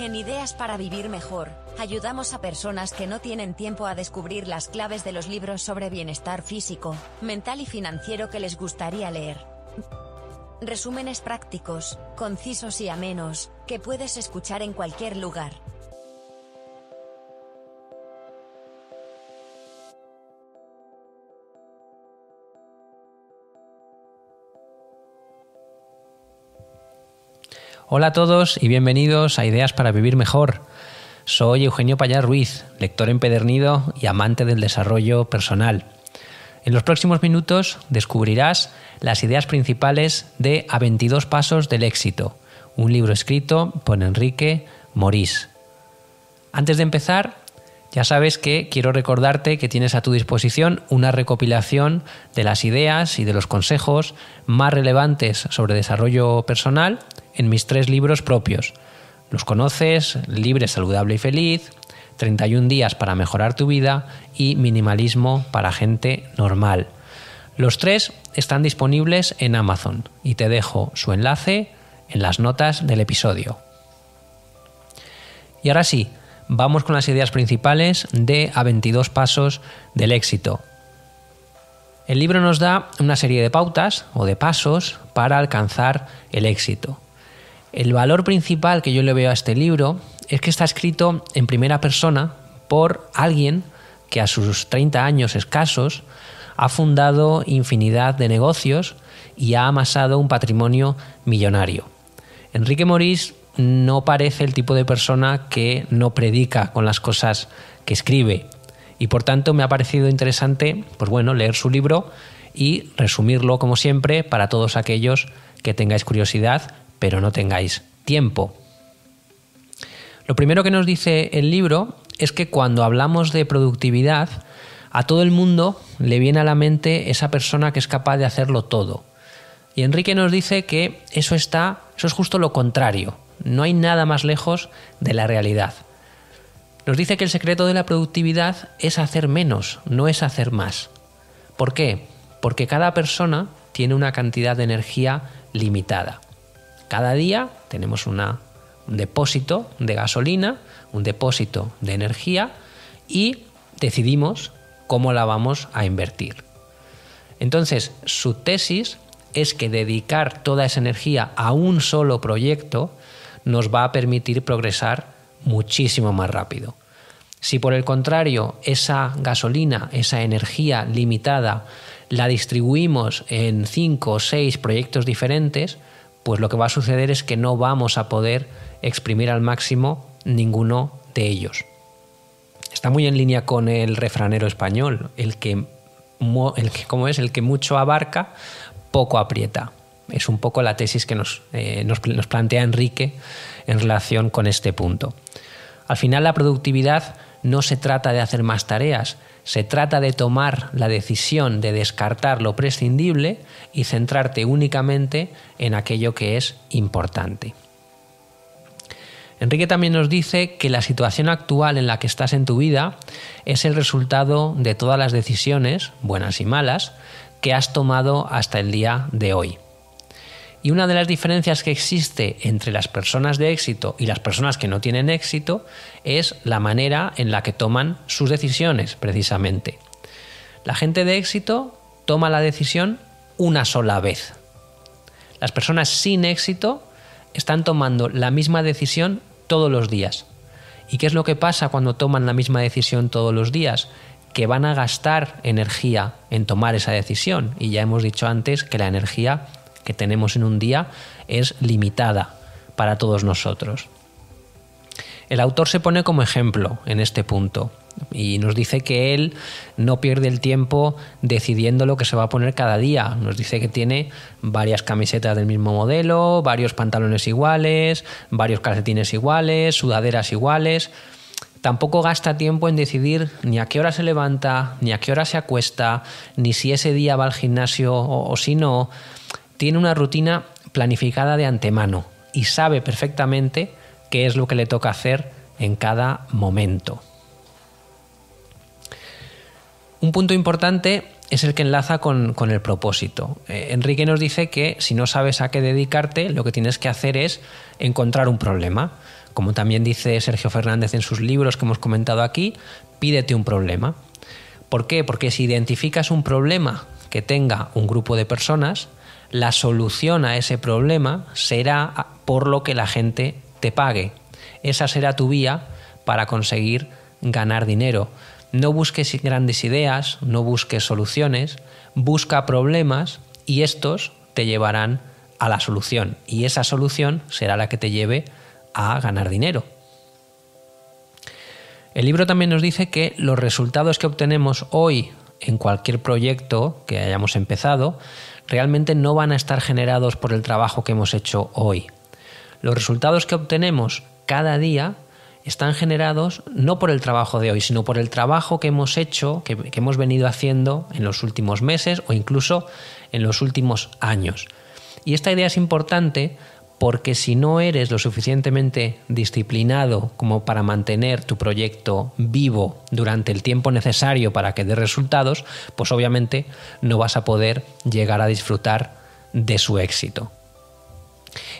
En Ideas para Vivir Mejor, ayudamos a personas que no tienen tiempo a descubrir las claves de los libros sobre bienestar físico, mental y financiero que les gustaría leer. Resúmenes prácticos, concisos y amenos, que puedes escuchar en cualquier lugar. Hola a todos y bienvenidos a Ideas para Vivir Mejor. Soy Eugenio Payar Ruiz, lector empedernido y amante del desarrollo personal. En los próximos minutos descubrirás las ideas principales de A 22 Pasos del Éxito, un libro escrito por Enrique Morís. Antes de empezar, ya sabes que quiero recordarte que tienes a tu disposición una recopilación de las ideas y de los consejos más relevantes sobre desarrollo personal en mis tres libros propios. Los conoces, Libre, Saludable y Feliz, 31 días para mejorar tu vida y Minimalismo para gente normal. Los tres están disponibles en Amazon y te dejo su enlace en las notas del episodio. Y ahora sí, vamos con las ideas principales de A 22 Pasos del Éxito. El libro nos da una serie de pautas o de pasos para alcanzar el éxito. El valor principal que yo le veo a este libro es que está escrito en primera persona por alguien que a sus 30 años escasos ha fundado infinidad de negocios y ha amasado un patrimonio millonario. Enrique Morís no parece el tipo de persona que no predica con las cosas que escribe y por tanto me ha parecido interesante, pues bueno, leer su libro y resumirlo como siempre para todos aquellos que tengáis curiosidad pero no tengáis tiempo. Lo primero que nos dice el libro es que cuando hablamos de productividad, a todo el mundo le viene a la mente esa persona que es capaz de hacerlo todo. Y Enrique nos dice que eso está, eso es justo lo contrario. No hay nada más lejos de la realidad. Nos dice que el secreto de la productividad es hacer menos, no es hacer más. ¿Por qué? Porque cada persona tiene una cantidad de energía limitada. Cada día tenemos un depósito de gasolina, un depósito de energía y decidimos cómo la vamos a invertir. Entonces, su tesis es que dedicar toda esa energía a un solo proyecto nos va a permitir progresar muchísimo más rápido. Si por el contrario esa gasolina, esa energía limitada, la distribuimos en cinco o seis proyectos diferentes, pues lo que va a suceder es que no vamos a poder exprimir al máximo ninguno de ellos. Está muy en línea con el refranero español, el que, es? El que mucho abarca, poco aprieta. Es un poco la tesis que nos eh, plantea Enrique en relación con este punto. Al final la productividad no se trata de hacer más tareas, se trata de tomar la decisión de descartar lo prescindible y centrarte únicamente en aquello que es importante. Enrique también nos dice que la situación actual en la que estás en tu vida es el resultado de todas las decisiones, buenas y malas, que has tomado hasta el día de hoy. Y una de las diferencias que existe entre las personas de éxito y las personas que no tienen éxito es la manera en la que toman sus decisiones, precisamente. La gente de éxito toma la decisión una sola vez. Las personas sin éxito están tomando la misma decisión todos los días. ¿Y qué es lo que pasa cuando toman la misma decisión todos los días? que van a gastar energía en tomar esa decisión. Y ya hemos dicho antes que la energía que tenemos en un día es limitada para todos nosotros. El autor se pone como ejemplo en este punto y nos dice que él no pierde el tiempo decidiendo lo que se va a poner cada día. Nos dice que tiene varias camisetas del mismo modelo, varios pantalones iguales, varios calcetines iguales, sudaderas iguales. Tampoco gasta tiempo en decidir ni a qué hora se levanta, ni a qué hora se acuesta, ni si ese día va al gimnasio o, si no tiene una rutina planificada de antemano y sabe perfectamente qué es lo que le toca hacer en cada momento. Un punto importante es el que enlaza con, el propósito. Eh, Enrique nos dice que si no sabes a qué dedicarte, lo que tienes que hacer es encontrar un problema. Como también dice Sergio Fernández en sus libros que hemos comentado aquí, pídete un problema. ¿Por qué? Porque si identificas un problema que tenga un grupo de personas, la solución a ese problema será por lo que la gente te pague. Esa será tu vía para conseguir ganar dinero. No busques grandes ideas, no busques soluciones, busca problemas y estos te llevarán a la solución. Y esa solución será la que te lleve a ganar dinero. El libro también nos dice que los resultados que obtenemos hoy en cualquier proyecto que hayamos empezado realmente no van a estar generados por el trabajo que hemos hecho hoy. Los resultados que obtenemos cada día están generados no por el trabajo de hoy, sino por el trabajo que hemos hecho, que, hemos venido haciendo en los últimos meses o incluso en los últimos años. Y esta idea es importante porque si no eres lo suficientemente disciplinado como para mantener tu proyecto vivo durante el tiempo necesario para que dé resultados, pues obviamente no vas a poder llegar a disfrutar de su éxito.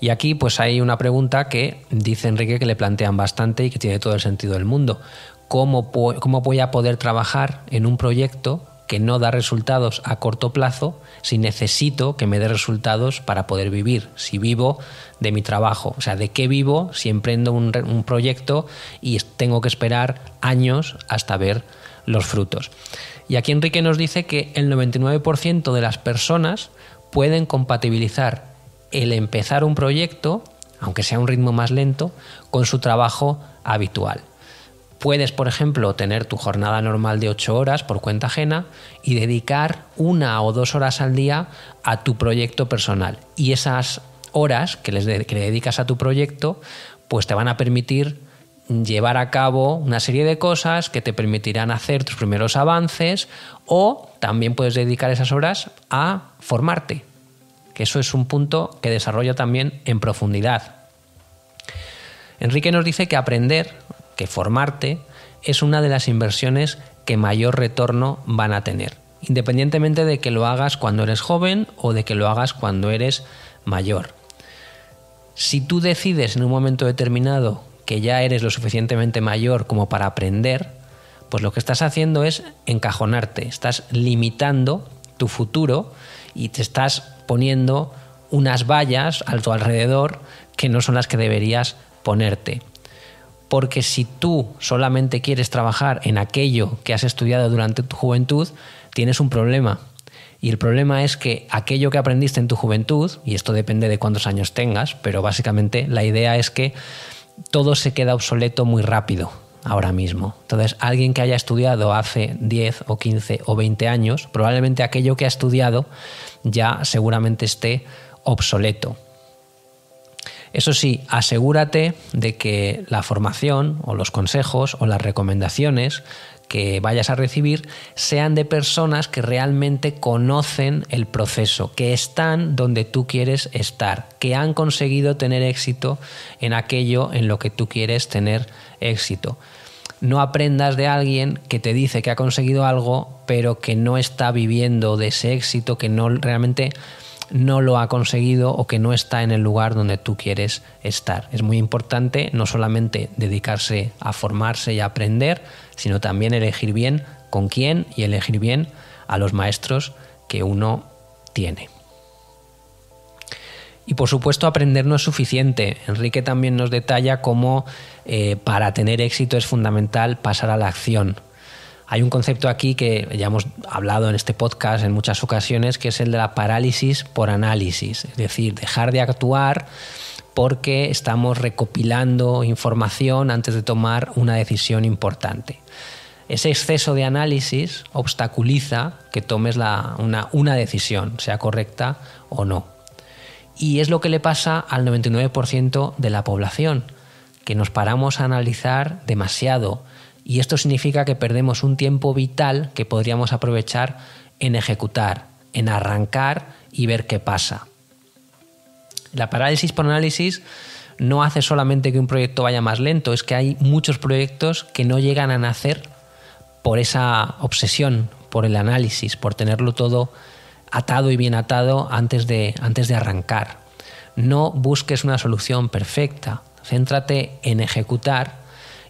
Y aquí pues hay una pregunta que dice Enrique que le plantean bastante y que tiene todo el sentido del mundo. ¿Cómo, voy a poder trabajar en un proyecto que no da resultados a corto plazo si necesito que me dé resultados para poder vivir, si vivo de mi trabajo. O sea, ¿de qué vivo si emprendo un, proyecto y tengo que esperar años hasta ver los frutos? Y aquí Enrique nos dice que el 99% de las personas pueden compatibilizar el empezar un proyecto, aunque sea a un ritmo más lento, con su trabajo habitual. Puedes, por ejemplo, tener tu jornada normal de 8 horas por cuenta ajena y dedicar una o dos horas al día a tu proyecto personal. Y esas horas que, les que le dedicas a tu proyecto, pues te van a permitir llevar a cabo una serie de cosas que te permitirán hacer tus primeros avances o también puedes dedicar esas horas a formarte, que eso es un punto que desarrolla también en profundidad. Enrique nos dice que aprender que formarte es una de las inversiones que mayor retorno van a tener, independientemente de que lo hagas cuando eres joven o de que lo hagas cuando eres mayor. Si tú decides en un momento determinado que ya eres lo suficientemente mayor como para aprender, pues lo que estás haciendo es encajonarte, estás limitando tu futuro y te estás poniendo unas vallas a tu alrededor que no son las que deberías ponerte porque si tú solamente quieres trabajar en aquello que has estudiado durante tu juventud, tienes un problema. Y el problema es que aquello que aprendiste en tu juventud, y esto depende de cuántos años tengas, pero básicamente la idea es que todo se queda obsoleto muy rápido ahora mismo. Entonces, alguien que haya estudiado hace 10 o 15 o 20 años, probablemente aquello que ha estudiado ya seguramente esté obsoleto. Eso sí, asegúrate de que la formación o los consejos o las recomendaciones que vayas a recibir sean de personas que realmente conocen el proceso, que están donde tú quieres estar, que han conseguido tener éxito en aquello en lo que tú quieres tener éxito. No aprendas de alguien que te dice que ha conseguido algo, pero que no está viviendo de ese éxito, que no realmente no lo ha conseguido o que no está en el lugar donde tú quieres estar. Es muy importante no solamente dedicarse a formarse y a aprender, sino también elegir bien con quién y elegir bien a los maestros que uno tiene. Y por supuesto aprender no es suficiente. Enrique también nos detalla cómo eh, para tener éxito es fundamental pasar a la acción hay un concepto aquí que ya hemos hablado en este podcast en muchas ocasiones, que es el de la parálisis por análisis, es decir, dejar de actuar porque estamos recopilando información antes de tomar una decisión importante. Ese exceso de análisis obstaculiza que tomes una, una decisión, sea correcta o no. Y es lo que le pasa al 99% de la población, que nos paramos a analizar demasiado, y esto significa que perdemos un tiempo vital que podríamos aprovechar en ejecutar, en arrancar y ver qué pasa. La parálisis por análisis no hace solamente que un proyecto vaya más lento, es que hay muchos proyectos que no llegan a nacer por esa obsesión, por el análisis, por tenerlo todo atado y bien atado antes de, antes de arrancar. No busques una solución perfecta, céntrate en ejecutar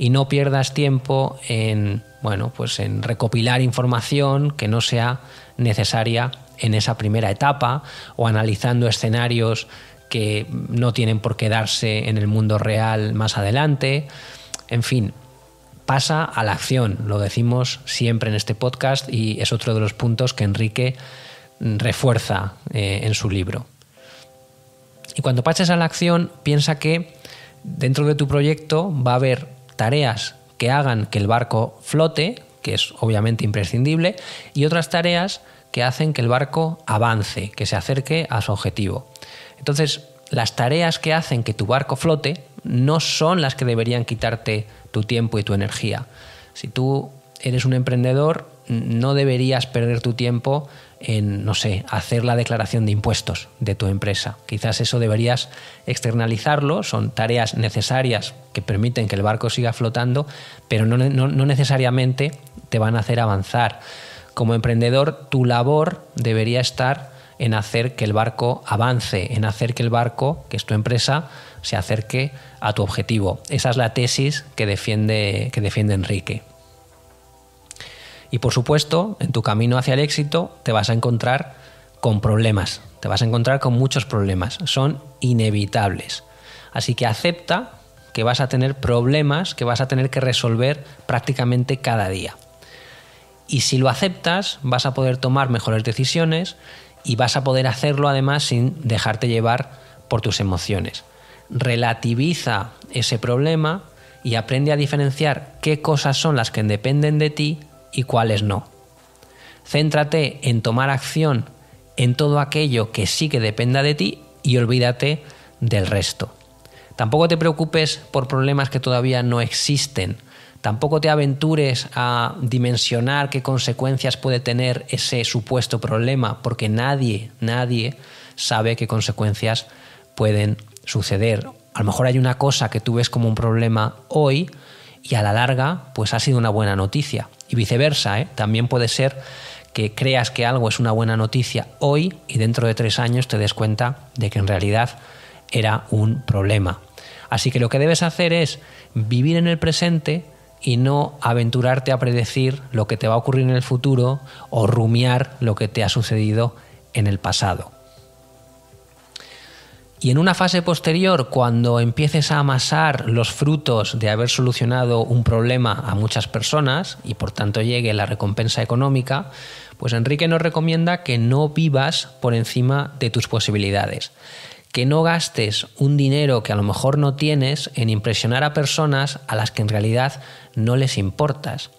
y no pierdas tiempo en, bueno, pues en recopilar información que no sea necesaria en esa primera etapa o analizando escenarios que no tienen por qué darse en el mundo real más adelante. En fin, pasa a la acción, lo decimos siempre en este podcast y es otro de los puntos que Enrique refuerza eh, en su libro. Y cuando pases a la acción, piensa que dentro de tu proyecto va a haber tareas que hagan que el barco flote, que es obviamente imprescindible, y otras tareas que hacen que el barco avance, que se acerque a su objetivo. Entonces, las tareas que hacen que tu barco flote no son las que deberían quitarte tu tiempo y tu energía. Si tú eres un emprendedor, no deberías perder tu tiempo en, no sé, hacer la declaración de impuestos de tu empresa. Quizás eso deberías externalizarlo, son tareas necesarias que permiten que el barco siga flotando, pero no, necesariamente te van a hacer avanzar. Como emprendedor, tu labor debería estar en hacer que el barco avance, en hacer que el barco, que es tu empresa, se acerque a tu objetivo. Esa es la tesis que defiende, que defiende Enrique. Y por supuesto, en tu camino hacia el éxito te vas a encontrar con problemas, te vas a encontrar con muchos problemas, son inevitables. Así que acepta que vas a tener problemas que vas a tener que resolver prácticamente cada día. Y si lo aceptas, vas a poder tomar mejores decisiones y vas a poder hacerlo además sin dejarte llevar por tus emociones. Relativiza ese problema y aprende a diferenciar qué cosas son las que dependen de ti y cuáles no. Céntrate en tomar acción en todo aquello que sí que dependa de ti y olvídate del resto. Tampoco te preocupes por problemas que todavía no existen. Tampoco te aventures a dimensionar qué consecuencias puede tener ese supuesto problema, porque nadie, nadie sabe qué consecuencias pueden suceder. A lo mejor hay una cosa que tú ves como un problema hoy, y a la larga pues ha sido una buena noticia. Y viceversa, ¿eh? también puede ser que creas que algo es una buena noticia hoy y dentro de tres años te des cuenta de que en realidad era un problema. Así que lo que debes hacer es vivir en el presente y no aventurarte a predecir lo que te va a ocurrir en el futuro o rumiar lo que te ha sucedido en el pasado. Y en una fase posterior, cuando empieces a amasar los frutos de haber solucionado un problema a muchas personas y por tanto llegue la recompensa económica, pues Enrique nos recomienda que no vivas por encima de tus posibilidades, que no gastes un dinero que a lo mejor no tienes en impresionar a personas a las que en realidad no les importas.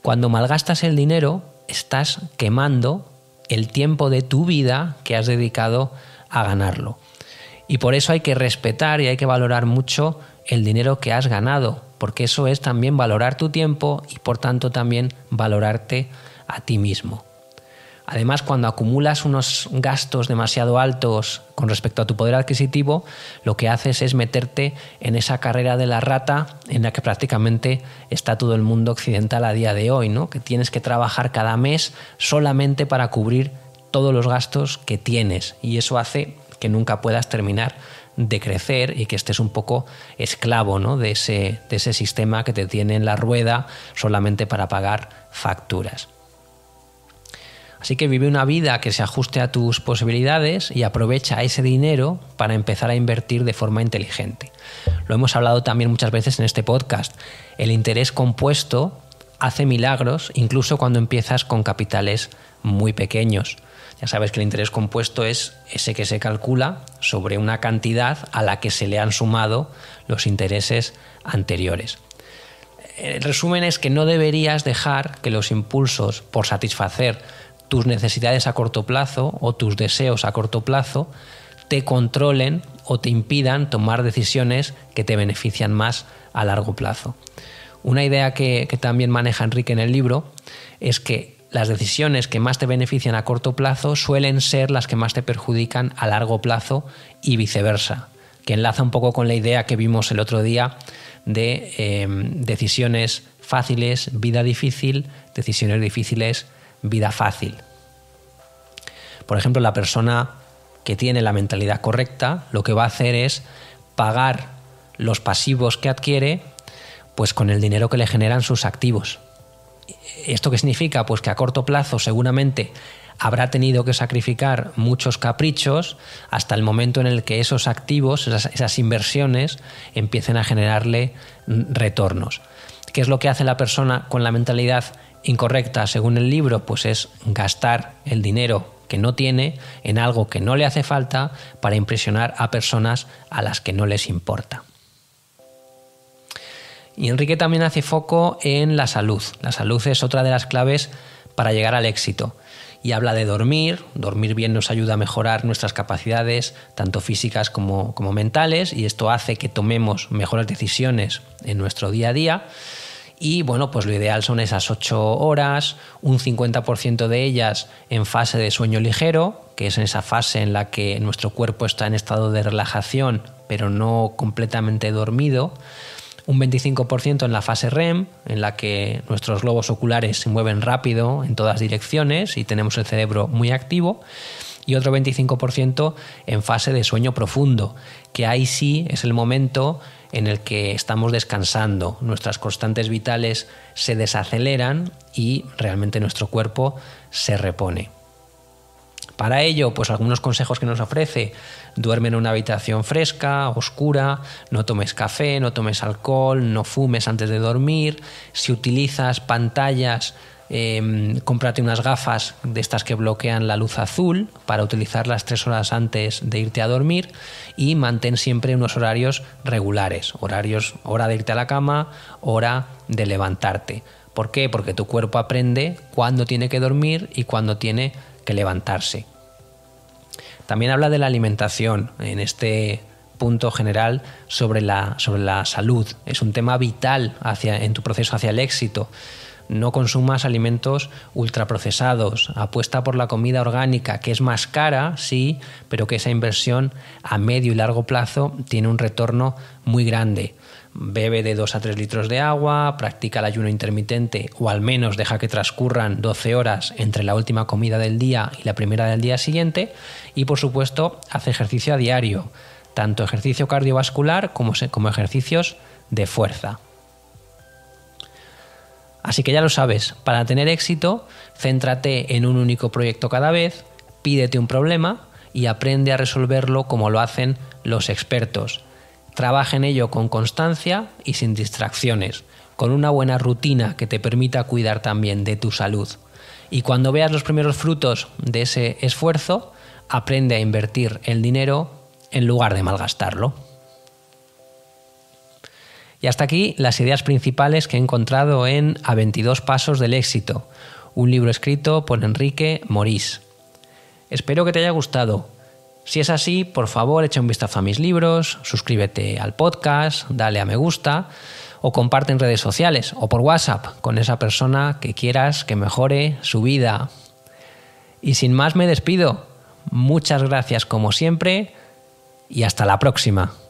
Cuando malgastas el dinero, estás quemando el tiempo de tu vida que has dedicado a ganarlo. Y por eso hay que respetar y hay que valorar mucho el dinero que has ganado, porque eso es también valorar tu tiempo y por tanto también valorarte a ti mismo. Además, cuando acumulas unos gastos demasiado altos con respecto a tu poder adquisitivo, lo que haces es meterte en esa carrera de la rata en la que prácticamente está todo el mundo occidental a día de hoy, ¿no? Que tienes que trabajar cada mes solamente para cubrir todos los gastos que tienes y eso hace que nunca puedas terminar de crecer y que estés un poco esclavo de, ese, de ese sistema que te tiene en la rueda solamente para pagar facturas. Así que vive una vida que se ajuste a tus posibilidades y aprovecha ese dinero para empezar a invertir de forma inteligente. Lo hemos hablado también muchas veces en este podcast. El interés compuesto hace milagros incluso cuando empiezas con capitales muy pequeños. Ya sabes que el interés compuesto es ese que se calcula sobre una cantidad a la que se le han sumado los intereses anteriores. El resumen es que no deberías dejar que los impulsos por satisfacer tus necesidades a corto plazo o tus deseos a corto plazo te controlen o te impidan tomar decisiones que te benefician más a largo plazo. Una idea que, que también maneja Enrique en el libro es que las decisiones que más te benefician a corto plazo suelen ser las que más te perjudican a largo plazo y viceversa, que enlaza un poco con la idea que vimos el otro día de em, decisiones fáciles, vida difícil, decisiones difíciles, vida fácil. Por ejemplo, la persona que tiene la mentalidad correcta lo que va a hacer es pagar los pasivos que adquiere pues con el dinero que le generan sus activos. ¿Esto qué significa? Pues que a corto plazo seguramente habrá tenido que sacrificar muchos caprichos hasta el momento en el que esos activos, esas, inversiones, empiecen a generarle retornos. ¿Qué es lo que hace la persona con la mentalidad incorrecta según el libro? Pues es gastar el dinero que no tiene en algo que no le hace falta para impresionar a personas a las que no les importa. Y Enrique también hace foco en la salud. La salud es otra de las claves para llegar al éxito. Y habla de dormir. Dormir bien nos ayuda a mejorar nuestras capacidades, tanto físicas como, mentales, y esto hace que tomemos mejores decisiones en nuestro día a día. Y bueno, pues lo ideal son esas ocho horas, un 50% de ellas en fase de sueño ligero, que es en esa fase en la que nuestro cuerpo está en estado de relajación, pero no completamente dormido un 25% en la fase REM, en la que nuestros globos oculares se mueven rápido en todas direcciones y tenemos el cerebro muy activo, y otro 25% en fase de sueño profundo, que ahí sí es el momento en el que estamos descansando, nuestras constantes vitales se desaceleran y realmente nuestro cuerpo se repone. Para ello, pues algunos consejos que nos ofrece, duerme en una habitación fresca, oscura, no tomes café, no tomes alcohol, no fumes antes de dormir, si utilizas pantallas, em, cómprate unas gafas de estas que bloquean la luz azul para utilizarlas tres horas antes de irte a dormir y mantén siempre unos horarios regulares, horarios, hora de irte a la cama, hora de levantarte. ¿Por qué? Porque tu cuerpo aprende cuándo tiene que dormir y cuándo tiene que levantarse. También habla de la alimentación en este punto general sobre la, salud. Es un tema vital hacia, en tu proceso hacia el éxito. No consumas alimentos ultraprocesados. Apuesta por la comida orgánica, que es más cara, sí, pero que esa inversión a medio y largo plazo tiene un retorno muy grande. Bebe de 2 a 3 litros de agua, practica el ayuno intermitente o al menos deja que transcurran 12 horas entre la última comida del día y la primera del día siguiente y por supuesto hace ejercicio a diario, tanto ejercicio cardiovascular como, como ejercicios de fuerza. Así que ya lo sabes, para tener éxito, céntrate en un único proyecto cada vez, pídete un problema y aprende a resolverlo como lo hacen los expertos Trabaja en ello con constancia y sin distracciones, con una buena rutina que te permita cuidar también de tu salud. Y cuando veas los primeros frutos de ese esfuerzo, aprende a invertir el dinero en lugar de malgastarlo. Y hasta aquí las ideas principales que he encontrado en A 22 Pasos del Éxito, un libro escrito por Enrique Morís. Espero que te haya gustado. Si es así, por favor echa un vistazo a mis libros, suscríbete al podcast, dale a me gusta o comparte en redes sociales o por WhatsApp con esa persona que quieras que mejore su vida. Y sin más me despido. Muchas gracias como siempre y hasta la próxima.